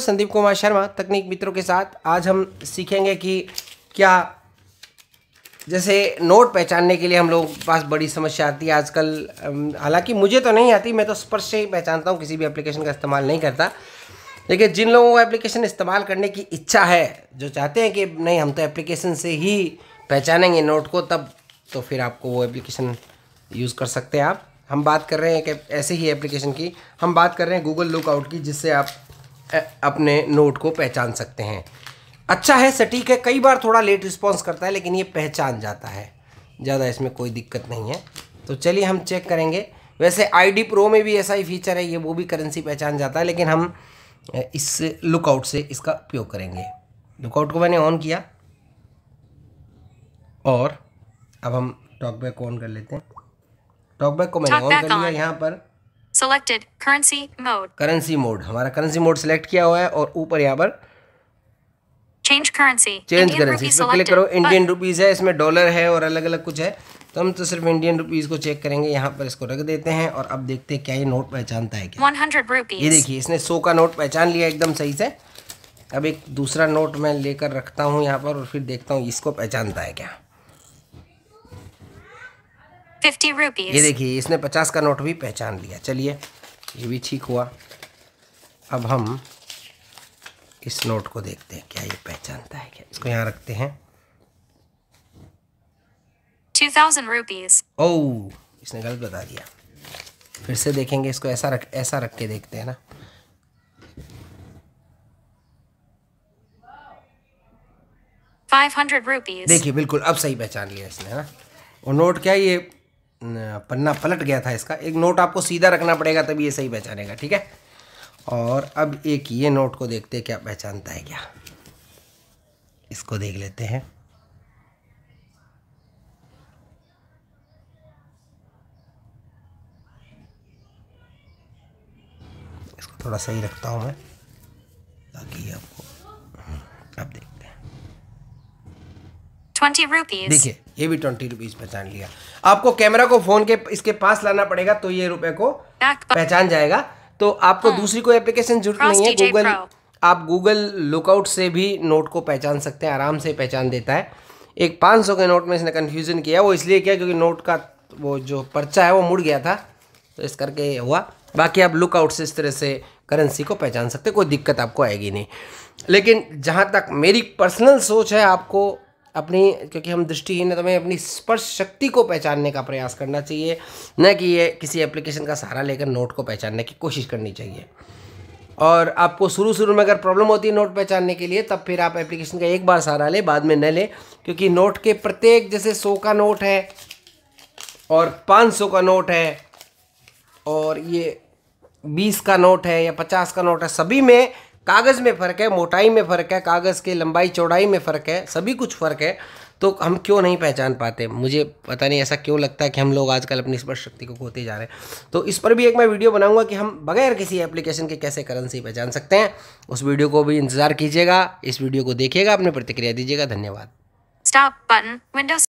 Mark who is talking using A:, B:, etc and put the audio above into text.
A: संदीप कुमार शर्मा तकनीक मित्रों के साथ आज हम सीखेंगे कि क्या जैसे नोट पहचानने के लिए हम लोगों के पास बड़ी समस्या आती है आजकल हालांकि मुझे तो नहीं आती मैं तो स्पर्श से ही पहचानता हूँ किसी भी एप्लीकेशन का इस्तेमाल नहीं करता लेकिन जिन लोगों को एप्लीकेशन इस्तेमाल करने की इच्छा है जो चाहते हैं कि नहीं हम तो एप्लीकेशन से ही पहचानेंगे नोट को तब तो फिर आपको वो एप्लीकेशन यूज़ कर सकते हैं आप हम बात कर रहे हैं एक ऐसे ही एप्लीकेशन की हम बात कर रहे हैं गूगल लुकआउट की जिससे आप अपने नोट को पहचान सकते हैं अच्छा है सटीक है कई बार थोड़ा लेट रिस्पॉन्स करता है लेकिन ये पहचान जाता है ज़्यादा इसमें कोई दिक्कत नहीं है तो चलिए हम चेक करेंगे वैसे आई डी प्रो में भी ऐसा ही फीचर है ये वो भी करेंसी पहचान जाता है लेकिन हम इस लुकआउट से इसका उपयोग करेंगे लुकआउट को मैंने ऑन किया और अब हम टॉकबैक ऑन कर लेते हैं टॉकबैक को मैंने ऑन कर लिया यहाँ पर selected currency mode currency mode हमारा करेंसी मोड सिलेक्ट किया हुआ है और ऊपर यहाँ पर चेंज करेंसी चेंज करेंसी इस पर क्लिक करो इंडियन रुपीज़ है इसमें डॉलर है और अलग अलग कुछ है तो हम तो सिर्फ इंडियन रुपीज़ को चेक करेंगे यहाँ पर इसको रख देते हैं और अब देखते हैं क्या ये नोट पहचानता है क्या ये देखिए इसने सो का नोट पहचान लिया एकदम सही से अब एक दूसरा नोट मैं लेकर रखता हूँ यहाँ पर और फिर देखता हूँ इसको पहचानता है क्या फिफ्टी रुपीज ये देखिए इसने पचास का नोट भी पहचान लिया चलिए ये भी ठीक हुआ अब हम इस नोट को देखते हैं क्या ये पहचानता है क्या इसको यहाँ रखते हैं टू थाउजेंड रुपीज ओ इसने गलत बता दिया फिर से देखेंगे इसको ऐसा रख ऐसा रख के देखते हैं ना फाइव हंड्रेड रुपीज देखिए बिल्कुल अब सही पहचान लिया इसने है ना और नोट क्या ये पन्ना पलट गया था इसका एक नोट आपको सीधा रखना पड़ेगा तभी ये सही पहचानेगा ठीक है और अब एक ये नोट को देखते हैं क्या पहचानता है क्या इसको देख लेते हैं इसको थोड़ा सही रखता हूँ मैं ताकि आपको ट्वेंटी रुपीज देखिए ये भी ट्वेंटी रुपीज पहचान लिया आपको कैमरा को फोन के इसके पास लाना पड़ेगा तो ये रुपए को हाँ, पहचान जाएगा तो आपको हाँ। दूसरी कोई एप्लीकेशन जरूरत नहीं है गूगल आप गूगल लुकआउट से भी नोट को पहचान सकते हैं आराम से पहचान देता है एक पाँच सौ के नोट में इसने कन्फ्यूज़न किया वो इसलिए किया क्योंकि नोट का वो जो पर्चा है वो मुड़ गया था तो इस करके हुआ बाकी आप लुकआउट से इस तरह से करेंसी को पहचान सकते कोई दिक्कत आपको आएगी नहीं लेकिन जहाँ तक मेरी पर्सनल सोच है आपको अपनी क्योंकि हम दृष्टिहीन है तो हमें अपनी स्पर्श शक्ति को पहचानने का प्रयास करना चाहिए न कि ये किसी एप्लीकेशन का सहारा लेकर नोट को पहचानने की कोशिश करनी चाहिए और आपको शुरू शुरू में अगर प्रॉब्लम होती है नोट पहचानने के लिए तब फिर आप एप्लीकेशन का एक बार सहारा लें बाद में न लें क्योंकि नोट के प्रत्येक जैसे सौ का नोट है और पाँच सौ का नोट है और ये बीस का नोट है या पचास का नोट है सभी में कागज़ में फ़र्क है मोटाई में फ़र्क है कागज़ के लंबाई चौड़ाई में फ़र्क है सभी कुछ फ़र्क है तो हम क्यों नहीं पहचान पाते मुझे पता नहीं ऐसा क्यों लगता है कि हम लोग आजकल अपनी स्पर्श शक्ति को खोते जा रहे हैं तो इस पर भी एक मैं वीडियो बनाऊंगा कि हम बगैर किसी एप्लीकेशन के कैसे करेंसी पहचान सकते हैं उस वीडियो को भी इंतजार कीजिएगा इस वीडियो को देखिएगा अपनी प्रतिक्रिया दीजिएगा धन्यवाद